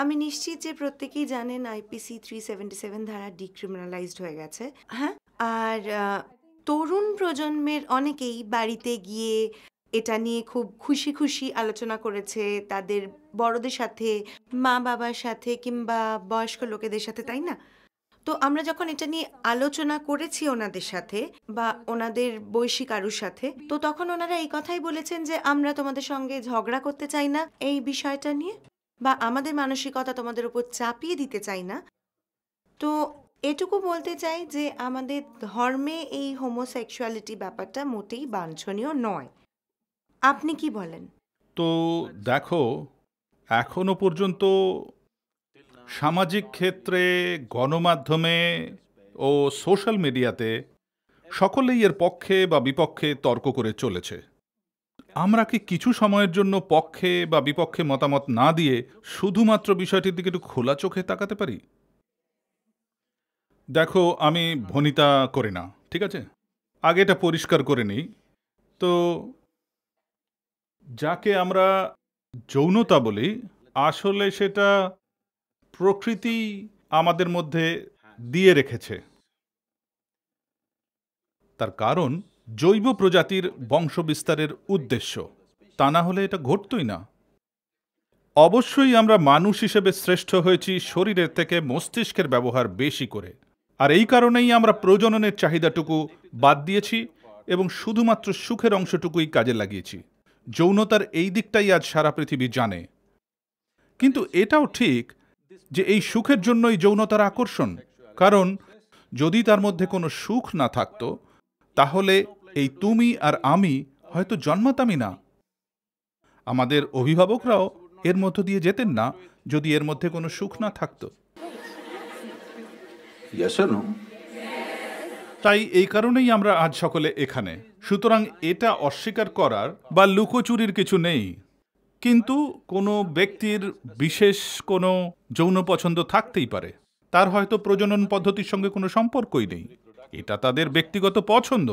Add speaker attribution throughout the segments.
Speaker 1: আমি নিশ্চিত যে প্রত্যেকেই জানেন আইপিসি থ্রি সেভেন্টি সেভেন ধারা ডিক্রিমিনালাইজড হয়ে গেছে হ্যাঁ আর তরুণ প্রজন্মের অনেকেই বাড়িতে গিয়ে এটা নিয়ে খুব খুশি খুশি আলোচনা করেছে তাদের বড়দের সাথে মা বাবার সাথে কিংবা বয়স্ক লোকেদের সাথে তাই না তো আমরা যখন এটা নিয়ে আলোচনা করেছি ওনাদের সাথে বা ওনাদের বৈশ্বিক কারুর সাথে তো তখন ওনারা এই কথাই বলেছেন যে আমরা তোমাদের সঙ্গে ঝগড়া করতে চাই না এই বিষয়টা নিয়ে বা আমাদের মানসিকতা তোমাদের উপর চাপিয়ে দিতে চাই না তো এটুকু বলতে চাই যে আমাদের ধর্মে এই হোমোসেক্সুয়ালিটি ব্যাপারটা মোটেই বাঞ্ছনীয় নয় আপনি কি বলেন
Speaker 2: তো দেখো এখনো পর্যন্ত সামাজিক ক্ষেত্রে গণমাধ্যমে ও সোশ্যাল মিডিয়াতে সকলেই এর পক্ষে বা বিপক্ষে তর্ক করে চলেছে আমরা কি কিছু সময়ের জন্য পক্ষে বা বিপক্ষে মতামত না দিয়ে শুধুমাত্র বিষয়টির দিকে একটু খোলা চোখে তাকাতে পারি দেখো আমি ভনিতা করি না ঠিক আছে আগে এটা পরিষ্কার করে নিই তো যাকে আমরা যৌনতা বলি আসলে সেটা প্রকৃতি আমাদের মধ্যে দিয়ে রেখেছে তার কারণ জৈব প্রজাতির বংশবিস্তারের উদ্দেশ্য তা না হলে এটা ঘটতই না অবশ্যই আমরা মানুষ হিসেবে শ্রেষ্ঠ হয়েছি শরীরের থেকে মস্তিষ্কের ব্যবহার বেশি করে আর এই কারণেই আমরা প্রজননের চাহিদাটুকু বাদ দিয়েছি এবং শুধুমাত্র সুখের অংশটুকুই কাজে লাগিয়েছি যৌনতার এই দিকটাই আজ সারা পৃথিবী জানে কিন্তু এটাও ঠিক যে এই সুখের জন্যই যৌনতার আকর্ষণ কারণ যদি তার মধ্যে কোনো সুখ না থাকতো তাহলে এই তুমি আর আমি হয়তো জন্মাতামই না আমাদের অভিভাবকরাও এর মধ্য দিয়ে যেতেন না যদি এর মধ্যে কোনো সুখ না থাকতো তাই এই কারণেই আমরা আজ সকলে এখানে সুতরাং এটা অস্বীকার করার বা লুকোচুরির কিছু নেই কিন্তু কোনো ব্যক্তির বিশেষ কোনো যৌন পছন্দ থাকতেই পারে তার হয়তো প্রজনন পদ্ধতির সঙ্গে কোনো সম্পর্কই নেই এটা তাদের ব্যক্তিগত পছন্দ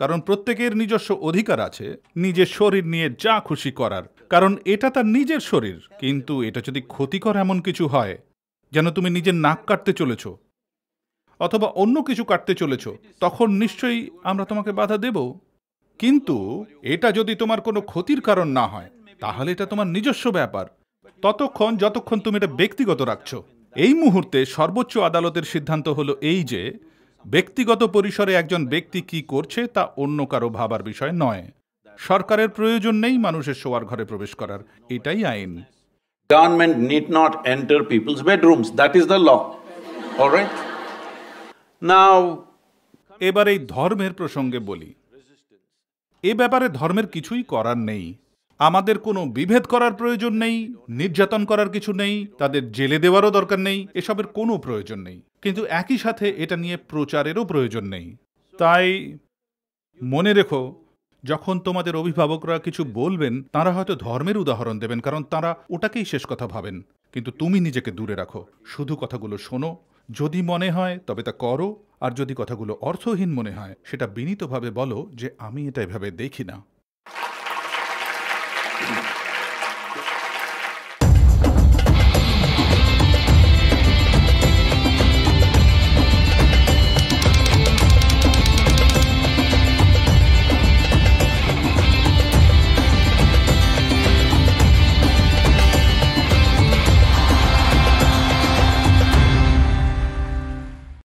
Speaker 2: কারণ প্রত্যেকের নিজস্ব অধিকার আছে নিজের শরীর নিয়ে যা খুশি করার কারণ এটা তার নিজের শরীর কিন্তু এটা যদি ক্ষতিকর এমন কিছু হয় যেন তুমি নিজের নাক কাটতে চলেছ অথবা অন্য কিছু কাটতে চলেছ তখন নিশ্চয়ই আমরা তোমাকে বাধা দেব কিন্তু এটা যদি তোমার কোনো ক্ষতির কারণ না হয় তাহলে এটা তোমার নিজস্ব ব্যাপার ততক্ষণ যতক্ষণ তুমি এটা ব্যক্তিগত রাখছো এই মুহূর্তে সর্বোচ্চ আদালতের সিদ্ধান্ত হলো এই যে ব্যক্তিগত পরিসরে একজন ব্যক্তি কি করছে তা অন্য কারো ভাবার বিষয় নয় সরকারের প্রয়োজন নেই মানুষের শোয়ার ঘরে প্রবেশ করার এটাই আইন government need not enter people's bedrooms that is the law alright now এবার এই ধর্মের প্রসঙ্গে বলি এ ব্যাপারে ধর্মের কিছুই করার নেই আমাদের কোনো বিভেদ করার প্রয়োজন নেই নির্যাতন করার কিছু নেই তাদের জেলে দেওয়ারও দরকার নেই এসবের কোনো প্রয়োজন নেই কিন্তু একই সাথে এটা নিয়ে প্রচারেরও প্রয়োজন নেই তাই মনে রেখো যখন তোমাদের অভিভাবকরা কিছু বলবেন তারা হয়তো ধর্মের উদাহরণ দেবেন কারণ তারা ওটাকেই শেষ কথা ভাবেন কিন্তু তুমি নিজেকে দূরে রাখো শুধু কথাগুলো শোনো যদি মনে হয় তবে তা করো আর যদি কথাগুলো অর্থহীন মনে হয় সেটা বিনীতভাবে বলো যে আমি এটা এভাবে দেখি না